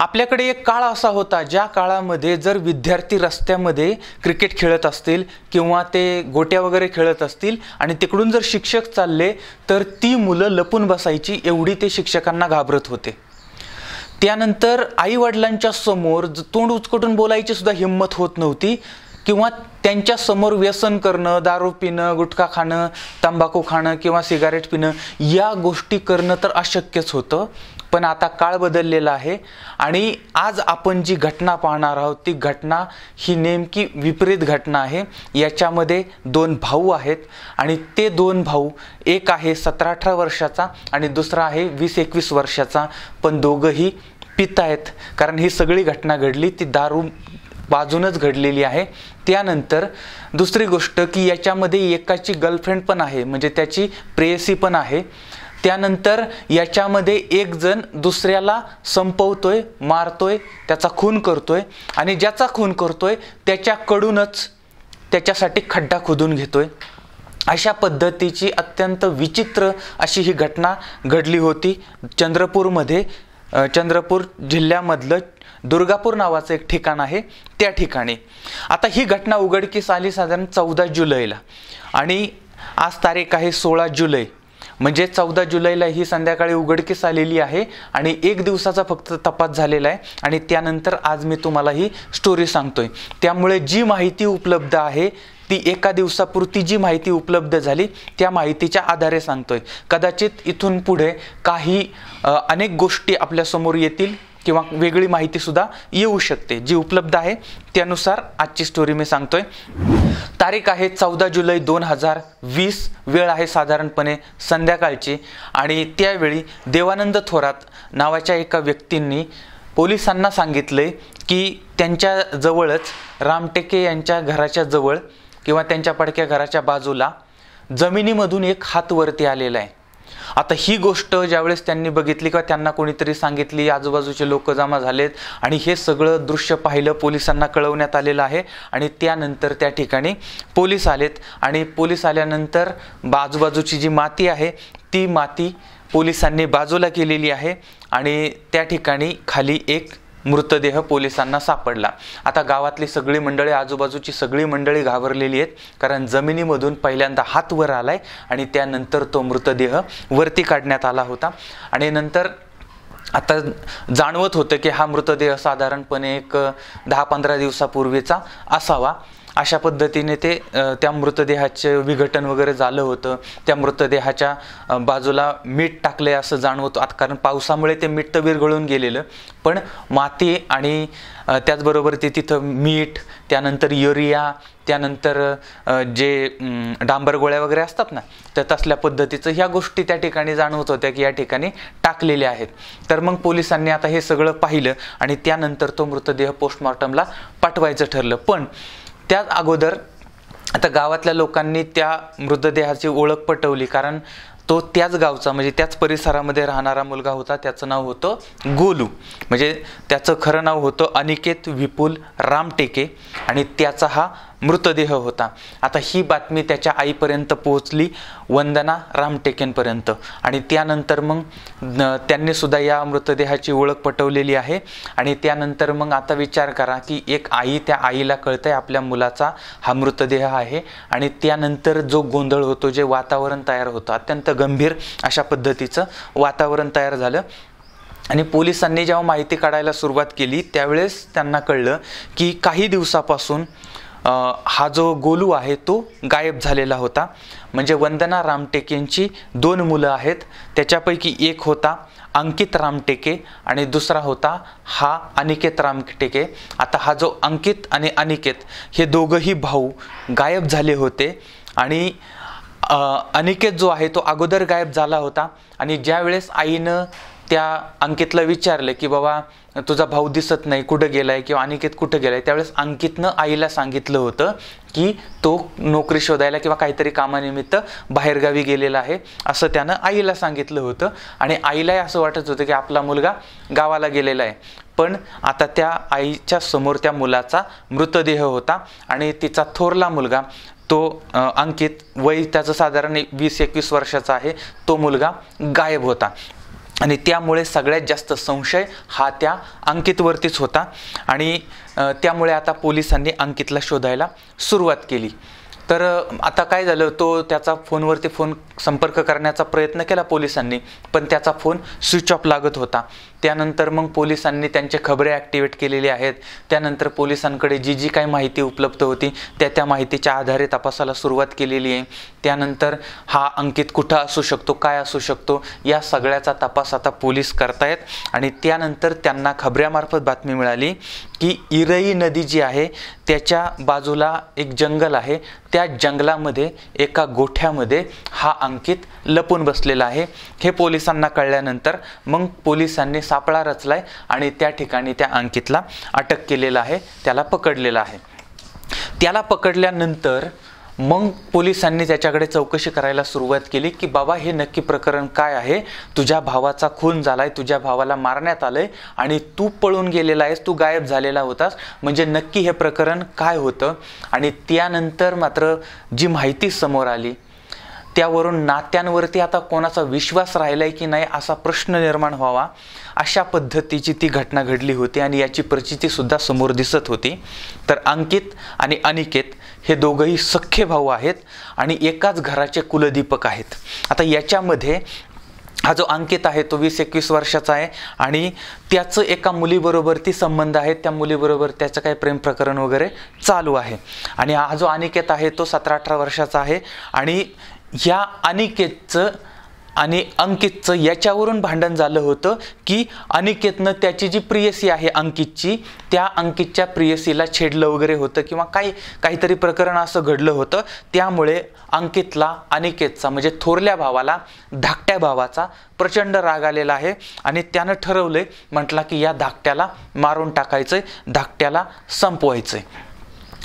आपल्याकडे एक काळ असा होता ज्या काळामध्ये जर विद्यार्थी रस्त्यामध्ये क्रिकेट खेळत असतील किंवा ते गोट्या वगैरे खेळत असतील आणि तिकडून जर शिक्षक चालले तर ती मुलं लपून बसायची एवढी ते शिक्षकांना घाबरत होते त्यानंतर आईवडिलांच्या समोर तोंड उचकटून बोलायची सुद्धा हिंमत होत नव्हती किंवा त्यांच्या समोर व्यसन करणं दारू पिणं गुटखा खाणं तंबाखू खाणं किंवा सिगारेट पिणं या गोष्टी करणं तर अशक्यच होतं पण आता काळ बदललेला आहे आणि आज आपण जी घटना पाहणार आहोत ती घटना ही नेमकी विपरीत घटना आहे याच्यामध्ये दोन भाऊ आहेत आणि ते दोन भाऊ एक आहे सतरा अठरा वर्षाचा आणि दुसरा आहे वीस एकवीस वर्षाचा पण दोघंही पित आहेत कारण ही सगळी घटना घडली ती दारू बाजूनच घडलेली आहे त्यानंतर दुसरी गोष्ट की याच्यामध्ये एकाची गर्लफ्रेंड पण आहे म्हणजे त्याची प्रेयसी पण आहे त्यानंतर याच्यामध्ये एक जण दुसऱ्याला संपवतोय मारतोय त्याचा खून करतोय आणि ज्याचा खून करतोय त्याच्याकडूनच त्याच्यासाठी खड्डा खोदून घेतोय अशा पद्धतीची अत्यंत विचित्र अशी ही घटना घडली होती चंद्रपूरमध्ये चंद्रपूर जिल्ह्यामधलं दुर्गापूर नावाचं एक ठिकाण आहे त्या ठिकाणी आता ही घटना उघडकीस आली साधारण चौदा जुलैला आणि आज तारीख आहे सोळा जुलै म्हणजे चौदा जुलैला ही संध्याकाळी उघडकीस आलेली आहे आणि एक दिवसाचा फक्त तपास झालेला आहे आणि त्यानंतर आज मी तुम्हाला ही स्टोरी सांगतोय त्यामुळे जी माहिती उपलब्ध आहे ती एका दिवसापुरती जी माहिती उपलब्ध झाली त्या माहितीच्या आधारे सांगतोय कदाचित इथून पुढे काही अनेक गोष्टी आपल्यासमोर येतील किंवा वेगळी माहितीसुद्धा येऊ शकते जी उपलब्ध आहे त्यानुसार आजची स्टोरी मी सांगतोय तारीख आहे चौदा जुलै दोन हजार वीस वेळ आहे साधारणपणे संध्याकाळची आणि त्यावेळी देवानंद थोरात नावाच्या एका व्यक्तींनी पोलिसांना सांगितले की त्यांच्या जवळच रामटेके यांच्या घराच्या जवळ किंवा त्यांच्या पडक्या घराच्या बाजूला जमिनीमधून एक हात वरती आलेला आहे आता ही गोष्ट ज्यावेळेस त्यांनी बघितली किंवा त्यांना कोणीतरी सांगितली आजूबाजूचे लोक जमा झालेत आणि हे सगळं दृश्य पाहिलं पोलिसांना कळवण्यात आलेलं आहे आणि त्यानंतर त्या ठिकाणी पोलीस आलेत आणि पोलीस आल्यानंतर आजूबाजूची जी माती आहे ती माती पोलिसांनी बाजूला केलेली आहे आणि त्या ठिकाणी खाली एक मृतदेह पोलिसांना सापडला आता गावातली सगळी मंडळी आजूबाजूची सगळी मंडळी घाबरलेली आहेत कारण जमिनीमधून पहिल्यांदा हात वर आलाय आणि त्यानंतर तो मृतदेह वरती काढण्यात आला होता आणि नंतर आता जाणवत होतं की हा मृतदेह साधारणपणे एक दहा पंधरा दिवसापूर्वीचा असावा अशा पद्धतीने ते त्या मृतदेहाचे विघटन वगैरे झालं होतं त्या मृतदेहाच्या बाजूला मीठ टाकले असं जाणवत आत कारण पावसामुळे ते मीठ तर विरघळून गेलेलं पण माती आणि त्याचबरोबर ते तिथं मीठ त्यानंतर युरिया त्यानंतर जे डांबर गोळ्या वगैरे असतात ना तर तसल्या पद्धतीचं ह्या गोष्टी त्या ठिकाणी जाणवत होत्या की या ठिकाणी टाकलेल्या आहेत तर मग पोलिसांनी आता हे सगळं पाहिलं आणि त्यानंतर तो मृतदेह पोस्टमॉर्टमला पाठवायचं ठरलं पण त्याच अगोदर आता गावातल्या लोकांनी त्या मृतदेहाची ओळख पटवली कारण तो त्याच गावचा म्हणजे त्याच परिसरामध्ये राहणारा मुलगा होता त्याचं नाव होतं गोलू म्हणजे त्याचं खरं नाव होतं अनिकेत विपुल रामटेके आणि त्याचा हा मृतदेह होता आता ही बातमी त्याच्या आईपर्यंत पोहोचली वंदना रामटेकेंपर्यंत आणि त्यानंतर मग त्यांनी सुद्धा या मृतदेहाची ओळख पटवलेली आहे आणि त्यानंतर मग आता विचार करा की एक आई त्या आईला कळतंय आपल्या मुलाचा हा मृतदेह आहे आणि त्यानंतर जो गोंधळ होतो जे वातावरण तयार होतं अत्यंत गंभीर अशा पद्धतीचं वातावरण तयार झालं आणि पोलिसांनी जेव्हा माहिती काढायला सुरुवात केली त्यावेळेस त्यांना कळलं की काही दिवसापासून हा जो गोलू आहे तो गायब झालेला होता म्हणजे वंदना रामटेक यांची दोन मुलं आहेत त्याच्यापैकी एक होता अंकित रामटेके आणि दुसरा होता हा अनिकेत रामटेके आता हा जो अंकित आणि अनिकेत हे दोघंही भाऊ गायब झाले होते आणि अनिकेत जो आहे तो अगोदर गायब झाला होता आणि ज्यावेळेस आईनं त्या अंकितला विचारलं की बाबा तुझा भाऊ दिसत नाही कुठं गेलाय किंवा अनिकेत कुठं गेलाय त्यावेळेस अंकितनं आईला सांगितलं होतं की तो नोकरी शोधायला किंवा काहीतरी कामानिमित्त बाहेरगावी गेलेला आहे असं त्यानं आईला सांगितलं होतं आणि आईलाही असं वाटत होतं की आपला मुलगा गावाला गेलेला आहे पण आता त्या आईच्या समोर त्या मुलाचा मृतदेह होता आणि तिचा थोरला मुलगा तो अंकित वय त्याचं साधारण वीस एकवीस वर्षाचा आहे तो मुलगा गायब होता आणि त्यामुळे सगळ्यात जास्त संशय हा त्या अंकितवरतीच होता आणि त्यामुळे आता पोलिसांनी अंकितला शोधायला सुरुवात केली तर आता काय झालं तो त्याचा फोनवरती फोन संपर्क करण्याचा प्रयत्न केला पोलिसांनी पण त्याचा फोन स्विच ऑफ लागत होता त्यानंतर मग पोलिसांनी त्यांचे खबरे ॲक्टिवेट केलेली आहेत त्यानंतर पोलिसांकडे जी जी काही माहिती उपलब्ध होती त्या त्या माहितीच्या आधारे तपासाला सुरुवात केलेली आहे त्यानंतर हा अंकित कुठं असू शकतो काय असू शकतो या सगळ्याचा तपास आता पोलीस करतायत आणि त्यानंतर त्यांना खबऱ्यामार्फत बातमी मिळाली की इरई नदी जी आहे त्याच्या बाजूला एक जंगल आहे त्या त्या जंगलामध्ये एका गोठ्यामध्ये हा अंकित लपून बसलेला आहे हे पोलिसांना कळल्यानंतर मग पोलिसांनी सापळा रचलाय आणि त्या ठिकाणी त्या अंकितला अटक केलेला आहे त्याला पकडलेला आहे त्याला पकडल्यानंतर मग पोलिसांनी त्याच्याकडे चौकशी करायला सुरुवात केली की बाबा हे नक्की प्रकरण काय आहे तुझ्या भावाचा खून झालाय तुझ्या भावाला मारण्यात आलंय आणि तू पळून गेलेला आहेस तू गायब झालेला होतास म्हणजे नक्की हे प्रकरण काय होतं आणि त्यानंतर मात्र जी माहिती समोर आली त्यावरून नात्यांवरती आता कोणाचा विश्वास राहिला आहे की नाही असा प्रश्न निर्माण व्हावा अशा पद्धतीची ती घटना घडली होती आणि याची प्रचितीसुद्धा समोर दिसत होती तर अंकित आणि अनिकेत हे दोघंही सख्खे भाऊ आहेत आणि एकाच घराचे कुलदीपक आहेत आता याच्यामध्ये हा जो अंकित आहे तो वीस एकवीस वर्षाचा आहे आणि त्याचं एका मुलीबरोबर ती संबंध आहे त्या मुलीबरोबर त्याचं काही प्रेम प्रकरण वगैरे चालू आहे आणि हा जो अनिकेत आहे तो सतरा अठरा वर्षाचा आहे आणि या अनिकेतचं आणि अंकितचं याच्यावरून भांडण झालं होतं की अनिकेतनं त्याची जी प्रियसी आहे अंकितची त्या अंकितच्या प्रियसीला छेडलं वगैरे होतं किंवा काही काहीतरी प्रकरण असं घडलं होतं त्यामुळे अंकितला अनिकेतचा म्हणजे थोरल्या भावाला धाकट्या भावाचा प्रचंड राग आलेला आहे आणि त्यानं ठरवलं म्हटला की या धाकट्याला मारून टाकायचं आहे धाकट्याला संपवायचं आहे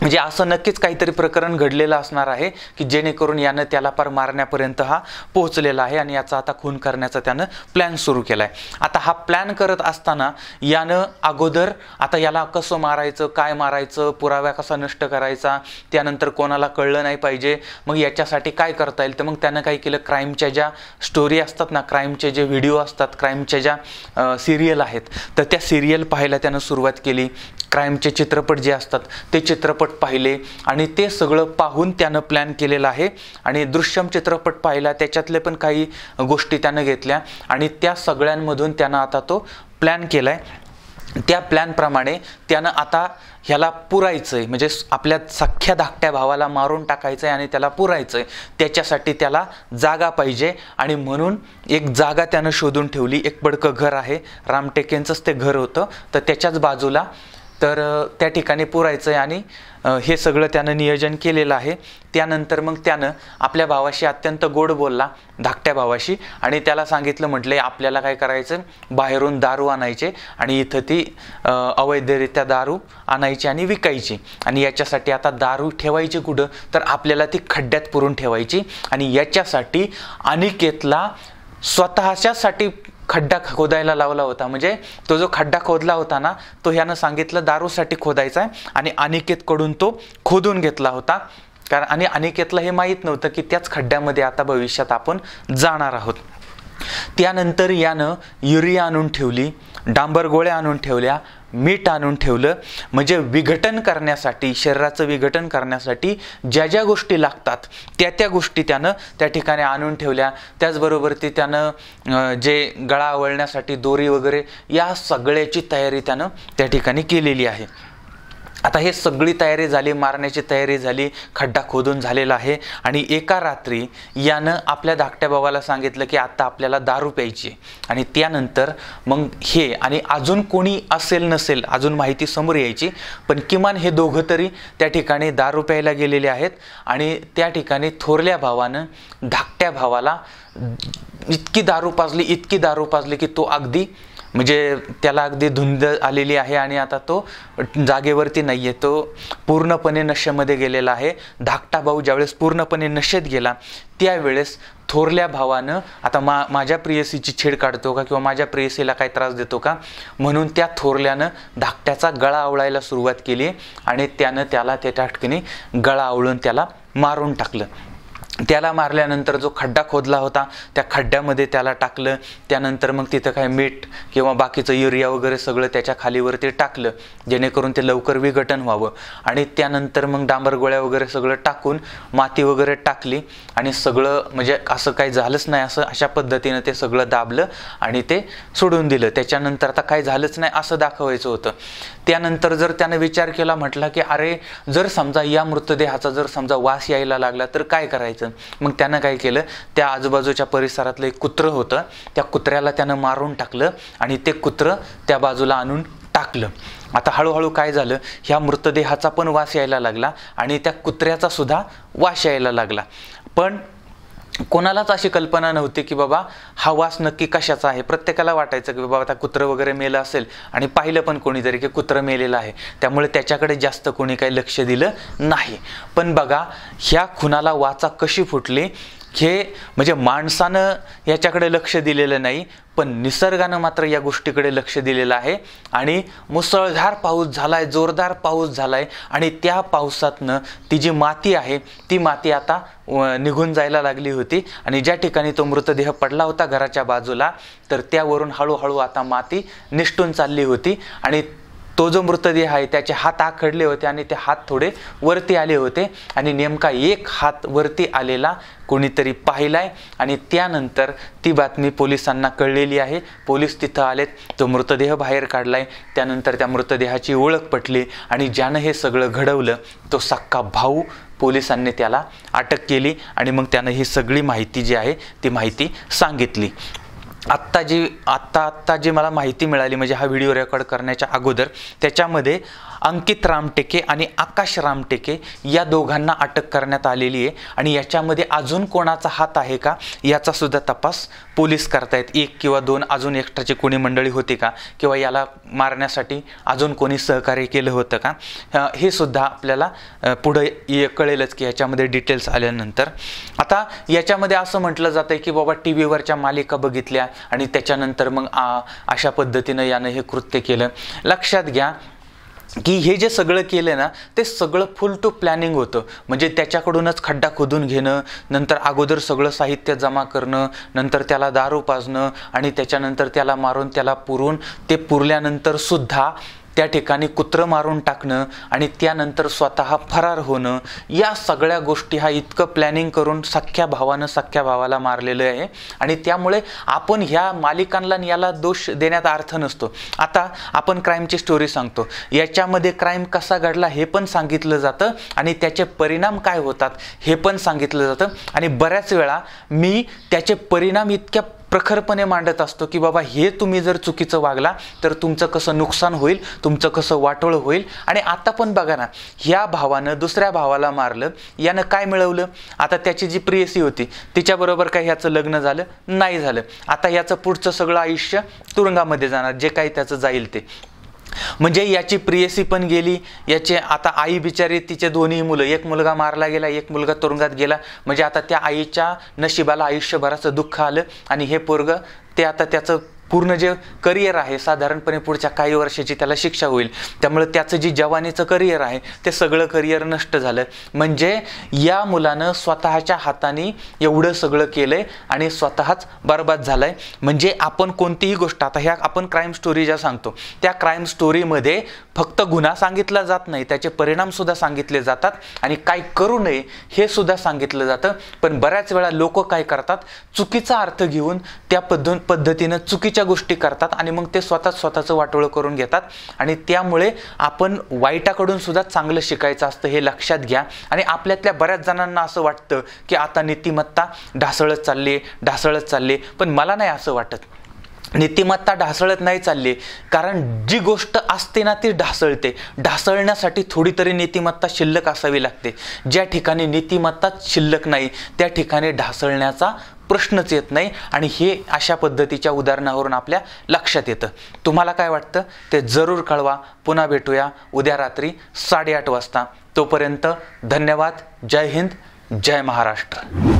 म्हणजे असं नक्कीच काहीतरी प्रकरण घडलेलं असणार आहे की जेणेकरून यानं त्याला पार मारण्यापर्यंत हा पोहोचलेला आहे आणि याचा आता खून करण्याचा त्यानं प्लॅन सुरू केला आहे आता हा प्लॅन करत असताना यानं अगोदर आता याला कसं मारायचं काय मारायचं पुराव्या कसा नष्ट करायचा त्यानंतर कोणाला कळलं नाही पाहिजे मग याच्यासाठी काय करता येईल तर मग त्यानं काय केलं क्राईमच्या ज्या स्टोरी असतात ना क्राईमचे जे व्हिडिओ असतात क्राईमच्या ज्या सिरियल आहेत तर त्या सिरियल पाहायला त्यानं सुरुवात केली क्राईमचे चित्रपट जे असतात ते चित्रपट पाहिले आणि ते सगळं पाहून त्यानं प्लॅन केलेलं आहे आणि दृश्यम चित्रपट पाहिला त्याच्यातले पण काही गोष्टी त्यानं घेतल्या आणि त्या सगळ्यांमधून त्यानं आता तो प्लॅन केला आहे त्या प्लॅनप्रमाणे त्यानं आता ह्याला पुरायचं आहे म्हणजे आपल्या सख्ख्या धाकट्या भावाला मारून टाकायचं आहे आणि त्याला पुरायचं आहे त्याच्यासाठी त्याला जागा पाहिजे आणि म्हणून एक जागा त्यानं शोधून ठेवली एक पडकं घर आहे रामटेकेंचंच ते घर होतं तर त्याच्याच बाजूला तर त्या ठिकाणी पुरायचं आहे आणि हे सगळं त्यानं नियोजन केलेलं आहे त्यानंतर मग त्यानं आपल्या भावाशी अत्यंत गोड बोलला धाकट्या भावाशी आणि त्याला सांगितलं म्हटलं आपल्याला काय करायचं बाहेरून दारू आणायचे आणि इथं ती अवैधरित्या दारू आणायची आणि विकायची आणि याच्यासाठी आता दारू ठेवायची कुठं तर आपल्याला ती खड्ड्यात पुरून ठेवायची आणि याच्यासाठी अनिकेतला स्वतःच्यासाठी खड्डा खोदायला लावला होता म्हणजे तो जो खड्डा खोदला होता ना तो ह्यानं सांगितलं दारूसाठी खोदायचा आहे आणि अनिकेतकडून तो खोदून घेतला होता कारण आणि अनिकेतला हे माहीत नव्हतं की त्याच खड्ड्यामध्ये आता भविष्यात आपण जाणार आहोत त्यानंतर यानं युरिया आणून ठेवली डांबर गोळ्या आणून ठेवल्या मीठ आणून ठेवलं म्हणजे विघटन करण्यासाठी शरीराचं विघटन करण्यासाठी ज्या ज्या गोष्टी लागतात त्या त्या गोष्टी त्यानं त्या ठिकाणी आणून ठेवल्या त्याचबरोबर ते त्यानं जे गळा आवळण्यासाठी दोरी वगैरे या सगळ्याची तयारी त्यानं त्या ठिकाणी केलेली आहे आता हे सगळी तयारी झाली मारण्याची तयारी झाली खड्डा खोदून झालेला आहे आणि एका रात्री यानं आपल्या धाकट्या भावाला सांगितलं की आता आपल्याला दारू प्यायची आणि त्यानंतर मग हे आणि अजून कोणी असेल नसेल अजून माहिती समोर यायची पण किमान हे दोघं तरी त्या ठिकाणी दारू प्यायला गेलेले आहेत आणि त्या ठिकाणी थोरल्या भावानं धाकट्या भावाला इतकी दारू पाजली इतकी दारू पाजली की तो अगदी म्हणजे त्याला अगदी धुंद आलेली आहे आणि आता तो जागेवरती नाही आहे तो पूर्णपणे नशेमध्ये गेलेला आहे धाकटा भाऊ ज्यावेळेस पूर्णपणे नशेत गेला त्यावेळेस थोरल्या भावानं आता मा माझ्या प्रेयसीची छेड काढतो का किंवा माझ्या प्रेयसीला काही त्रास देतो का म्हणून त्या थोरल्यानं धाकट्याचा गळा आवळायला सुरुवात केली आणि त्यानं त्याला त्या ठिकाणी गळा आवळून त्याला मारून टाकलं त्याला मारल्यानंतर जो खड्डा खोदला होता त्या खड्ड्यामध्ये त्याला टाकलं त्यानंतर मग तिथं काही मीठ किंवा बाकीचं युरिया वगैरे सगळं त्याच्या खालीवरती टाकलं जेणेकरून ते लवकर विघटन व्हावं आणि त्यानंतर मग डांबर गोळ्या वगैरे सगळं टाकून माती वगैरे टाकली आणि सगळं म्हणजे असं काही झालंच नाही असं अशा पद्धतीनं ते सगळं दाबलं आणि ते सोडून दिलं त्याच्यानंतर आता काय झालंच नाही असं दाखवायचं होतं त्यानंतर जर त्यानं विचार केला म्हटला की अरे जर समजा या मृतदेहाचा जर समजा वास यायला लागला तर काय करायचं मग त्यानं काय केलं त्या आजूबाजूच्या परिसरातलं एक कुत्रं होतं त्या कुत्र्याला त्यानं मारून टाकलं आणि ते कुत्रं त्या बाजूला आणून टाकलं आता हळूहळू काय झालं ह्या मृतदेहाचा पण वास यायला लागला आणि त्या कुत्र्याचा सुद्धा वास यायला लागला पण कोणालाच अशी कल्पना नव्हती की बाबा हा वास नक्की कशाचा आहे प्रत्येकाला वाटायचं की बाबा आता कुत्रं वगैरे मेलं असेल आणि पाहिलं पण कोणीतरी की कुत्रं मेलेलं आहे त्यामुळे त्याच्याकडे जास्त कोणी काही लक्ष दिलं नाही पण बघा ह्या खुनाला वाचा कशी फुटली हे म्हणजे माणसानं याच्याकडे लक्ष दिलेलं नाही पण निसर्गानं मात्र या गोष्टीकडे लक्ष दिलेलं आहे आणि मुसळधार पाऊस झाला आहे जोरदार पाऊस झाला आहे आणि त्या पावसातनं ती जी माती आहे ती माती आता निघून जायला लागली होती आणि ज्या ठिकाणी तो मृतदेह पडला होता घराच्या बाजूला तर त्यावरून हळूहळू आता माती निष्ठून चालली होती आणि तो जो मृतदेह आहे त्याचे हात आखडले होते आणि ते हात थोडे वरती आले होते आणि नेमका एक हात वरती आलेला कोणीतरी पाहिलाय आणि त्यानंतर ती बातमी पोलिसांना कळलेली आहे पोलीस तिथं आलेत तो मृतदेह बाहेर काढलाय त्यानंतर त्या मृतदेहाची ओळख पटली आणि ज्यानं हे सगळं घडवलं तो सक्का भाऊ पोलिसांनी त्याला अटक केली आणि मग त्यानं ही सगळी माहिती जी आहे ती माहिती सांगितली आत्ता जी आत्ता आत्ता जी मला माहिती मिळाली म्हणजे हा व्हिडिओ रेकॉर्ड करण्याच्या अगोदर त्याच्यामध्ये अंकित रामटेके आणि आकाश रामटेके या दोघांना अटक करण्यात आलेली आहे आणि याच्यामध्ये अजून कोणाचा हात आहे का याचा सुद्धा तपास पोलीस करतायत एक किंवा दोन अजून एक्स्ट्राची कोणी मंडळी होती का किंवा याला मारण्यासाठी अजून कोणी सहकार्य केलं होतं का हे सुद्धा आपल्याला पुढं कळेलच की याच्यामध्ये डिटेल्स आल्यानंतर आता याच्यामध्ये असं म्हटलं जातं की बाबा टी व्हीवरच्या मालिका बघितल्या आणि त्याच्यानंतर मग अशा पद्धतीनं यानं हे कृत्य केलं लक्षात घ्या की हे जे सगळं केलं ना ते सगळं फुल टू प्लॅनिंग होतं म्हणजे त्याच्याकडूनच खड्डा खोदून घेणं नंतर अगोदर सगळं साहित्य जमा करणं नंतर त्याला दारू पाजणं आणि त्याच्यानंतर त्याला मारून त्याला पुरून ते पुरल्यानंतर सुद्धा त्या ठिकाणी कुत्रं मारून टाकणं आणि त्यानंतर स्वतः फरार होणं या सगळ्या गोष्टी हा इतकं प्लॅनिंग करून सख्ख्या भावानं सख्ख्या भावाला मारलेलं आहे आणि त्यामुळे आपण ह्या मालिकांना याला दोष देण्यात अर्थ नसतो आता आपण क्राईमची स्टोरी सांगतो याच्यामध्ये क्राईम कसा घडला हे पण सांगितलं जातं आणि त्याचे परिणाम काय होतात हे पण सांगितलं जातं आणि बऱ्याच वेळा मी त्याचे परिणाम इतक्या प्रखरपणे मांडत असतो की बाबा हे तुम्ही जर चुकीचं वागला तर तुमचं कसं नुकसान होईल तुमचं कसं वाटोळ होईल आणि आता पण बघा ना ह्या भावानं दुसऱ्या भावाला मारलं यानं काय मिळवलं आता त्याची जी प्रियसी होती तिच्याबरोबर काय ह्याचं लग्न झालं नाही झालं आता ह्याचं पुढचं सगळं आयुष्य तुरुंगामध्ये जाणार जे काही त्याचं जाईल ते म्हणजे याची प्रियसी पण गेली याचे आता आई बिचारी तिचे दोन्ही मुलं एक मुलगा मारला गेला एक मुलगा तुरुंगात गेला म्हणजे आता त्या आईच्या नशिबाला आयुष्यभराचं दुःख आलं आणि हे पोरग ते आता त्याचं पूर्ण जे करिअर आहे साधारणपणे पुढच्या काही वर्षाची त्याला शिक्षा होईल त्यामुळे त्याचं जी जवानीचं करिअर आहे ते सगळं करिअर नष्ट झालं म्हणजे या मुलानं स्वतःच्या हाताने एवढं सगळं केलंय आणि स्वतःच बरबाद आहे म्हणजे आपण कोणतीही गोष्ट आता ह्या आपण क्राईम स्टोरी ज्या सांगतो त्या क्राईम स्टोरीमध्ये फक्त गुन्हा सांगितला जात नाही त्याचे परिणामसुद्धा सांगितले जातात आणि काय करू नये हे सुद्धा सांगितलं जातं पण बऱ्याच वेळा लोक काय करतात चुकीचा अर्थ घेऊन त्या पद्धतीनं चुकीच्या चुकीच्या गोष्टी करतात आणि मग ते स्वतः स्वतःचं वाटोळं करून घेतात आणि त्यामुळे आपण वाईटाकडून सुद्धा चांगलं शिकायचं असतं हे लक्षात घ्या आणि आपल्यातल्या बऱ्याच जणांना असं वाटतं की आता नीतिमत्ता ढासळत चालली ढासळत चालली पण मला नाही असं वाटत नीतिमत्ता ढासळत नाही चालली कारण जी गोष्ट असते ना ती ढासळते ढासळण्यासाठी थोडी तरी नीतिमत्ता शिल्लक असावी लागते ज्या ठिकाणी नीतिमत्ता शिल्लक नाही त्या ठिकाणी ढासळण्याचा प्रश्नच येत नाही आणि हे अशा पद्धतीच्या उदाहरणावरून आपल्या लक्षात येतं तुम्हाला काय वाटतं ते जरूर कळवा पुन्हा भेटूया उद्या रात्री साडेआठ वाजता तोपर्यंत धन्यवाद जय हिंद जय महाराष्ट्र